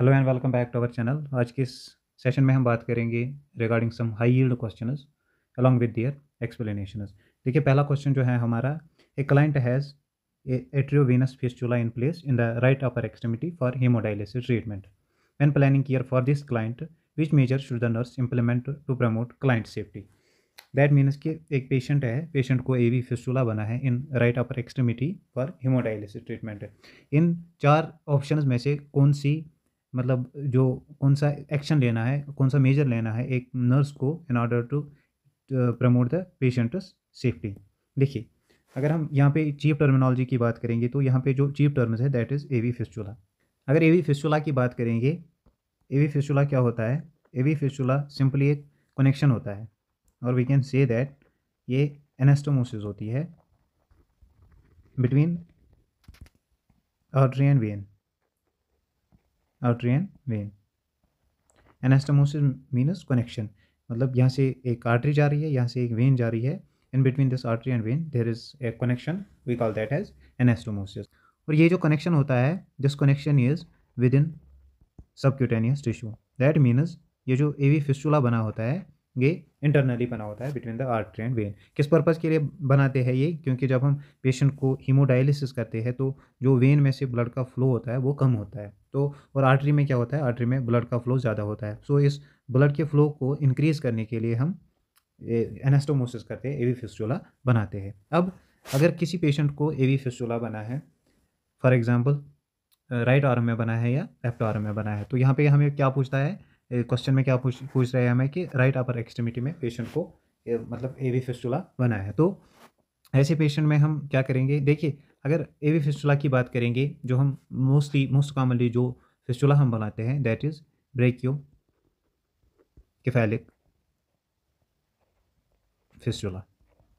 Hello and welcome back to our channel आज के इस सेशन में हम बात करेंगे regarding some high yield question along with their explanation देखिए पहला क्वेश्चन जो है हमारा a client has arteriovenous fistula in place in the right upper extremity for hemodialysis treatment when planning care for this client which measure should the nurse implement to promote client safety that means कि एक patient है patient को ए V fistula बना है in right upper extremity for hemodialysis treatment इन चार option में से कौन सी मतलब जो कौन सा एक्शन लेना है कौन सा मेजर लेना है एक नर्स को in order to promote the patient safety देखिए अगर हम यहाँ पे चीप टर्मिनोलॉजी की बात करेंगे तो यहाँ पे जो चीप टर्म्स है दैट इज़ एवी फिस्चुला अगर एवी फिस्चुला की बात करेंगे एवी फिस्चुला क्या होता है एवी फिस्चुला सिंपली एक कनेक्शन होता है और वी कैन से दैट ये एनेस्टोमोसिस होती है between artery and vein and vein anastomosis means connection मतलब यहाँ से एक आर्टरी जा रही है यहाँ से एक वेन जा रही है in between this artery and vein there is a connection we call that has anastomosis और ये जो कनेक्शन होता है this connection is within subcutaneous tissue that means ये जो एवी फिस्टूला बना होता है ये इंटरनली बना होता है between the artery and vein किस पर्पज़ के लिए बनाते हैं ये क्योंकि जब हम पेशेंट को हीमोडायलिसिस करते हैं तो जो वेन में से ब्लड का फ्लो होता है वो कम होता है तो और आर्टरी में क्या होता है आर्टरी में ब्लड का फ्लो ज़्यादा होता है सो so, इस ब्लड के फ्लो को इंक्रीज़ करने के लिए हम एनेस्टोमोसिस करते हैं एवी फिस्टोला बनाते हैं अब अगर किसी पेशेंट को एवी फिस्टोला बना है फॉर एग्ज़ाम्पल राइट आर्म में बना है या लेफ्ट आर्म में बना है तो यहाँ पे हमें क्या पूछता है क्वेश्चन में क्या पूछ पूछ रहे हैं हमें कि राइट अपर एक्सट्रीमिटी में पेशेंट को मतलब ए वी फिस्टूला बना है तो ऐसे पेशेंट में हम क्या करेंगे देखिए अगर ए वी फिस्टूला की बात करेंगे जो हम मोस्टली मोस्ट कॉमनली जो फिस्टूला हम बनाते हैं that is brachiocephalic fistula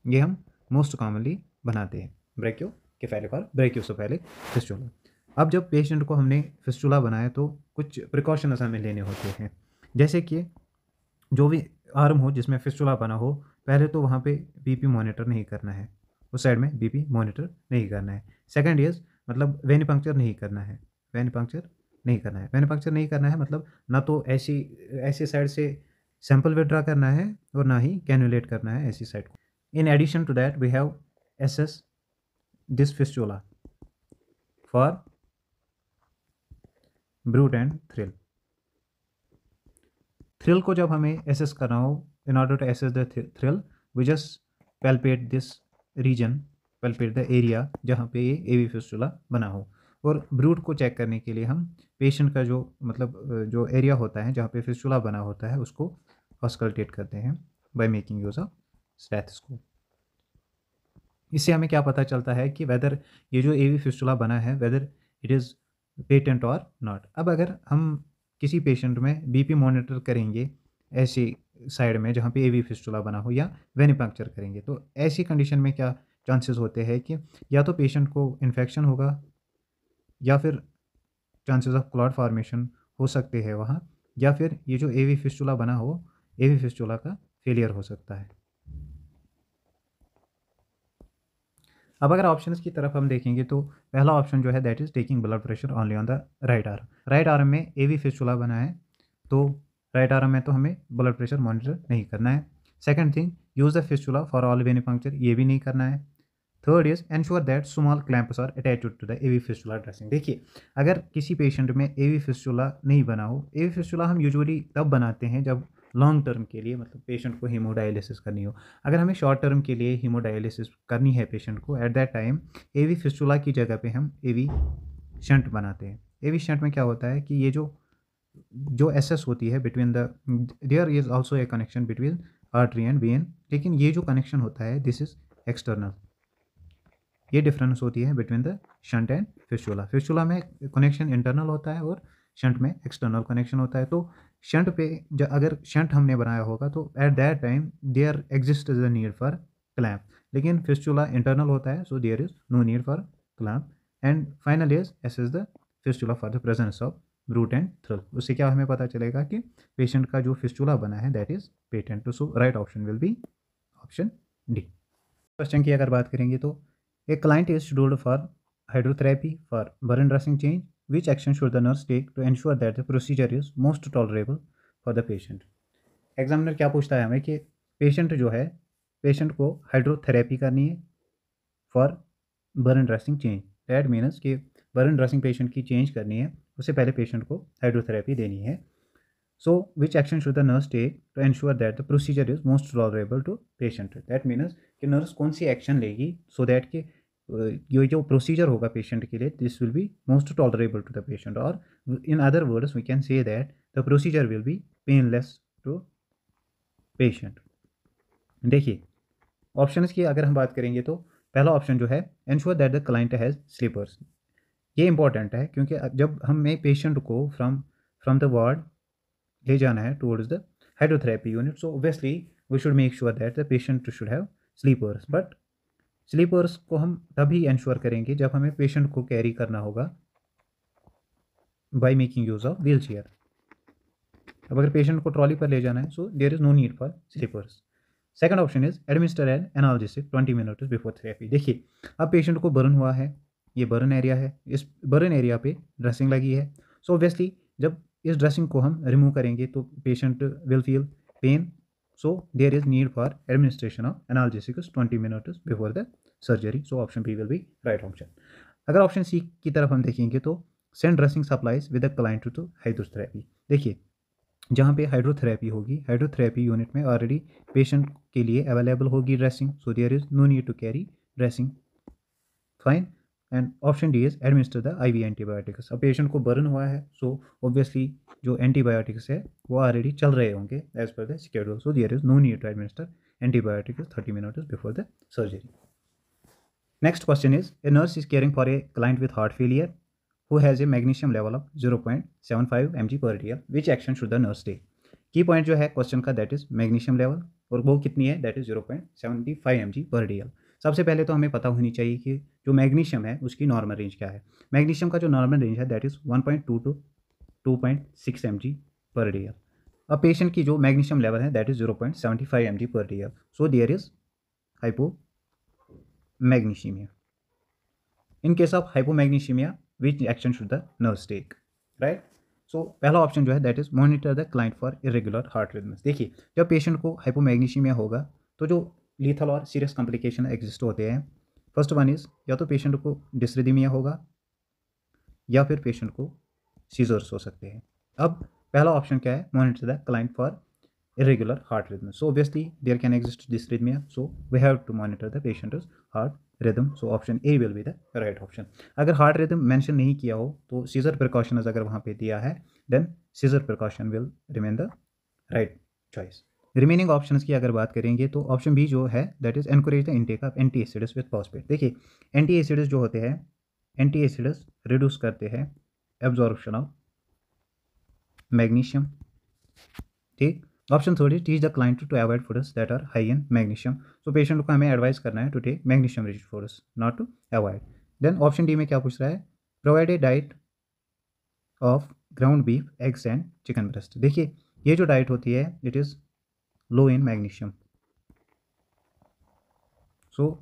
ये हम मोस्ट कॉमनली बनाते हैं ब्रेक्यो केफेलिक और सोफेलिक फिस्टूला अब जब पेशेंट को हमने फिस्टूला बनाया तो कुछ प्रिकॉशनस हमें लेने होते हैं जैसे कि जो भी आर्म हो जिसमें फिस्टुला बना हो पहले तो वहाँ पे बीपी मॉनिटर नहीं करना है उस साइड में बीपी मॉनिटर नहीं करना है सेकंड इज मतलब वेन पंक्चर नहीं करना है वेन पंक्चर नहीं करना है वेन पंक्चर नहीं करना है मतलब ना तो ऐसी ऐसी साइड से सैंपल विड्रा करना है और ना ही कैनुलेट करना है ऐसी साइड को in addition to that we have assess this fistula for bruit and thrill thrill को जब हमें एसेस करना हो in order to assess the thrill we just palpate this region palpate the area जहाँ पे ये ए V fistula बना हो और ब्रूट को चेक करने के लिए हम पेशेंट का जो मतलब जो एरिया होता है जहाँ पे फिस्टूला बना होता है उसको ऑस्कल्टेट करते हैं by making use of stethoscope इससे हमें क्या पता चलता है कि वेदर ये जो ए वी फिस्टूला बना है वेदर इट इज़ पेटेंट और नॉट अब अगर हम किसी पेशेंट में बीपी मॉनिटर करेंगे ऐसी साइड में जहाँ पे एवी फिस्टुला बना हो या वेनी पंक्चर करेंगे तो ऐसी कंडीशन में क्या चांसेस होते हैं कि या तो पेशेंट को इन्फेक्शन होगा या फिर चांसेस ऑफ क्लॉड फार्मेशन हो सकते हैं वहाँ या फिर ये जो एवी फिस्टुला बना हो एवी फिस्टुला का फेलियर हो सकता है अब अगर ऑप्शन की तरफ हम देखेंगे तो पहला ऑप्शन जो है that is taking blood pressure only on the right arm right arm में ए वी फिस्टूला बना है तो राइट आर्म में तो हमें ब्लड प्रेशर मॉनिटर नहीं करना है second thing use the fistula for all venipuncture ये भी नहीं करना है third is ensure that small clamps are attached to the A V fistula dressing देखिए अगर किसी पेशेंट में ए वी फिस्टूला नहीं बना हो ए वी फिस्टूला हम यूजुअली तब बनाते हैं जब लॉन्ग टर्म के लिए मतलब पेशेंट को हीमोडायलिसिस करनी हो अगर हमें शॉर्ट टर्म के लिए हीमोडायलिसिस करनी है पेशेंट को at that time A V fistula की जगह पे हम ए वी शंट बनाते हैं ए वी शंट में क्या होता है कि ये जो जो एसेस होती है between the there is also a connection between artery and vein लेकिन ये जो कनेक्शन होता है दिस इज़ एक्सटर्नल ये डिफरेंस होती है between the shunt and fistula fistula में कनेक्शन इंटरनल होता है और शंट में एक्सटर्नल कनेक्शन होता है तो शंट पे जब अगर शंट हमने बनाया होगा तो at that time there exist is the need for clamp लेकिन फिस्टूला इंटरनल होता है so there is no need for clamp and final is assess is the fistula for the presence of bruit and thrill उससे क्या हमें पता चलेगा कि patient का जो फिस्टूला बना है that is patent so right option will be option D question की अगर बात करेंगे तो a client is scheduled for hydrotherapy for burn dressing change Which action should the nurse take to ensure that the procedure is most tolerable for the patient? Examiner क्या पूछता है हमें कि पेशेंट जो है पेशेंट को हाइड्रोथेरेपी करनी है for burn dressing change that means कि बर्न ड्रेसिंग पेशेंट की चेंज करनी है उससे पहले पेशेंट को हाइड्रोथेरेपी देनी है so which action should the nurse take to ensure that the procedure is most tolerable to patient that means कि नर्स कौन सी एक्शन लेगी सो so दैट कि ये जो प्रोसीजर होगा पेशेंट के लिए this will be most tolerable to the patient और in other words we can say that the procedure will be painless to patient देखिए ऑप्शंस की अगर हम बात करेंगे तो पहला ऑप्शन जो है ensure that the client has slippers ये इंपॉर्टेंट है क्योंकि जब हमें पेशेंट को फ्रॉम फ्रॉम द वार्ड ले जाना है towards the hydrotherapy unit so obviously we should make sure that the patient should have slippers but slippers को हम तभी इंश्योर करेंगे जब हमें पेशेंट को कैरी करना होगा by making use of wheelchair अब अगर पेशेंट को ट्रॉली पर ले जाना है so there is no need for slippers second option is administer an analgesic twenty minute before therapy देखिए अब पेशेंट को बर्न हुआ है ये बर्न एरिया है इस बर्न एरिया पे ड्रेसिंग लगी है सो so ऑब्वियसली जब इस ड्रेसिंग को हम रिमूव करेंगे तो patient will feel pain So there is need for administration of analgesics 20 minutes before the surgery so option B will be right option अगर ऑप्शन सी की तरफ हम देखेंगे तो send dressing supplies with a client to hydrotherapy देखिए जहाँ पे hydrotherapy होगी हाइड्रोथेरेपी यूनिट में ऑलरेडी पेशेंट के लिए अवेलेबल होगी dressing so there is no need to carry dressing fine and option D is administer the V antibiotics अब patient को बर्न हुआ है सो ऑब्वियसली जो एंटीबायोटिक्स है वो ऑलरेडी चल रहे होंगे as per the so there is no need to administer antibiotics thirty minute before the surgery next question is a nurse is caring for a client with heart failure a level of zero point seven five M G per dl which action should the nurse day की point जो है question का that is magnesium level और वो कितनी है that is zero point five M G per dl सबसे पहले तो हमें पता होनी चाहिए कि जो मैग्नीशियम है उसकी नॉर्मल रेंज क्या है मैग्नीशियम का जो नॉर्मल रेंज है that is one point two to two point six M G per day अब पेशेंट की जो मैग्नीशियम लेवल है that is zero point seventy five M G per day so there is hypomagnesemia in case of hypomagnesemia which action should the nurse take right so पहला option जो है that is monitor the client for irregular heart rhythms देखिए जब patient को हाइपोमैग्नीशियमिया होगा तो जो lethal और सीरियस कॉम्प्लिकेशन एग्जिस्ट होते हैं फर्स्ट वन इज़ या तो पेशेंट को डिसरिदिमिया होगा या फिर पेशेंट को सीजर्स हो सकते हैं अब पहला ऑप्शन क्या है monitor the client for irregular heart rhythm so obviously there can exist dysrhythmia so we have to monitor the patient heart rhythm so option A will be the right option अगर heart rhythm mention नहीं किया हो तो scissor precaution अगर वहाँ पर दिया है then seizure precaution will remain the right choice remaining option की अगर बात करेंगे तो ऑप्शन बी जो है that is encourage the intake of antacids with phosphate देखिए एंटी एसिडस जो होते हैं एंटी एसिडस रिड्यूस करते हैं एब्जॉर्बेशन ऑफ मैग्नीशियम ठीक option third is teach the client to avoid foods that are high in magnesium so patient को हमें advise करना है to take magnesium rich foods not to avoid then option D में क्या पूछ रहा है provide a diet of ground beef eggs and chicken breast देखिए ये जो डाइट होती है it is low in magnesium so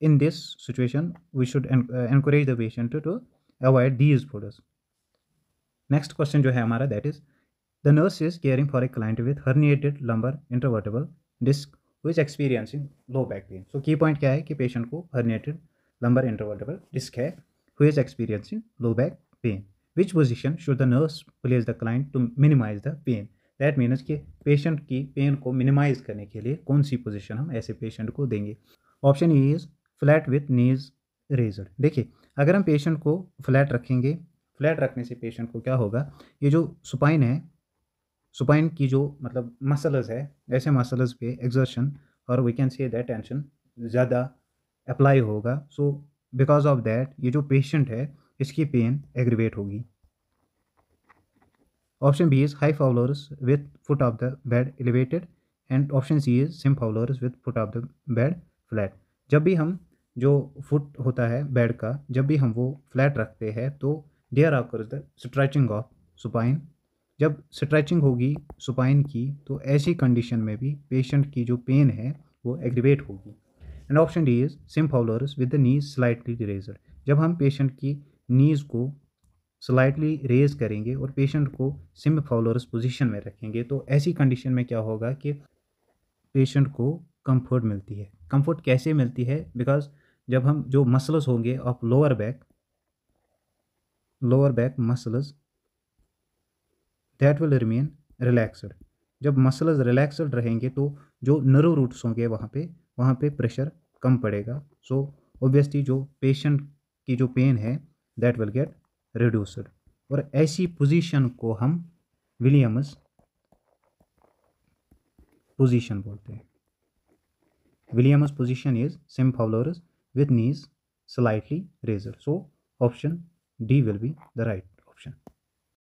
in this situation we should en uh, encourage the patient to, to avoid these products next question jo hai hamara that is the nurse is caring for a client with herniated lumbar intervertebral disc who is experiencing low back pain so key point kya hai ki patient ko herniated lumbar intervertebral disc hai who is experiencing low back pain which position should the nurse place the client to minimize the pain that means कि patient की pain को minimize करने के लिए कौन सी position हम ऐसे patient को देंगे option A is flat with knees raised देखिए अगर हम पेशेंट को फ्लैट रखेंगे फ्लैट रखने से पेशेंट को क्या होगा ये जो सुपाइन है सुपाइन की जो मतलब मसल्स है ऐसे मसल्स पे एग्जर्शन और we can say that tension ज़्यादा अप्लाई होगा सो बिकॉज ऑफ दैट ये जो पेशेंट है इसकी पेन एग्रीवेट होगी option B is high fowlers with foot of the bed elevated and option C is semi Fowler's with foot of the bed flat जब भी हम जो फुट होता है बेड का जब भी हम वो फ्लैट रखते हैं तो there occur the stretching of supine जब स्ट्रैचिंग होगी सुपाइन की तो ऐसी कंडीशन में भी पेशेंट की जो पेन है वो एग्रीवेट होगी and option D is semi Fowler's with the knees slightly raised जब हम पेशेंट की नीज़ को स्लाइटली रेज करेंगे और पेशेंट को सिम फॉलोरस पोजिशन में रखेंगे तो ऐसी कंडीशन में क्या होगा कि पेशेंट को कंफर्ट मिलती है कंफर्ट कैसे मिलती है बिकॉज जब हम जो मसल्स होंगे of lower back lower back muscles that will remain relaxed जब मसल्स रिलैक्सड रहेंगे तो जो नर्व रूट्स होंगे वहाँ पे वहाँ पे प्रेशर कम पड़ेगा सो so, ऑब्वियसली जो पेशेंट की जो पेन है दैट विल गेट रिड्यूसड और ऐसी पोजीशन को हम विलियम्स पोजीशन बोलते हैं Williams position is Fowler's with knees slightly raised so option D will be the right